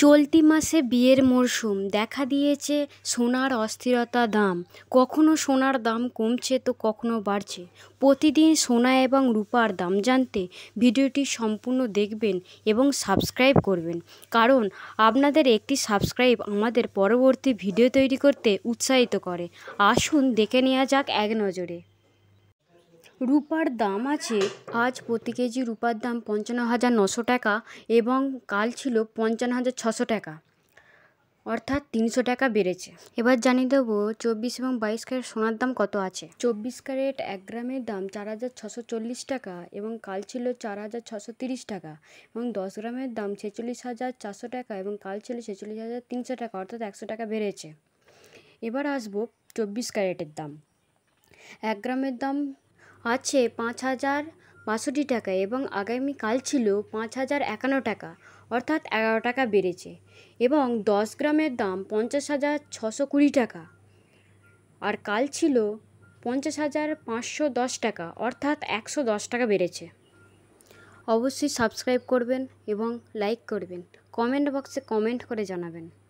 চলতি মাসে বিয়ের মরশুম দেখা দিয়েছে সোনার অস্থিরতা দাম কখনো সোনার দাম কমছে তো কখনো বাড়ছে প্রতিদিন সোনা এবং রূপার দাম জানতে ভিডিওটি সম্পূর্ণ দেখবেন এবং সাবস্ক্রাইব করবেন কারণ আপনাদের একটি সাবস্ক্রাইব আমাদের পরবর্তী ভিডিও তৈরি করতে উৎসাহিত করে আসুন দেখে নেওয়া যাক এক নজরে রূপার দাম আছে আজ প্রতি কেজি রূপার দাম পঞ্চান্ন হাজার নশো টাকা এবং কাল ছিল পঞ্চান্ন হাজার ছশো টাকা অর্থাৎ তিনশো টাকা বেড়েছে এবার জানিয়ে দেবো চব্বিশ এবং বাইশ ক্যারেট সোনার দাম কত আছে চব্বিশ ক্যারেট এক গ্রামের দাম চার হাজার ছশো চল্লিশ টাকা এবং কাল ছিল চার হাজার ছশো তিরিশ টাকা এবং দশ গ্রামের দাম ছেচল্লিশ হাজার চারশো টাকা এবং কাল ছিল ছেচল্লিশ হাজার তিনশো টাকা অর্থাৎ একশো টাকা বেড়েছে এবার আসবো চব্বিশ ক্যারেটের দাম এক গ্রামের দাম আছে পাঁচ হাজার বাষট্টি টাকা এবং আগামীকাল ছিল পাঁচ হাজার একান্ন টাকা অর্থাৎ এগারো টাকা বেড়েছে এবং দশ গ্রামের দাম পঞ্চাশ হাজার ছশো কুড়ি টাকা আর কাল ছিল পঞ্চাশ হাজার পাঁচশো দশ টাকা অর্থাৎ একশো দশ টাকা বেড়েছে অবশ্যই সাবস্ক্রাইব করবেন এবং লাইক করবেন কমেন্ট বক্সে কমেন্ট করে জানাবেন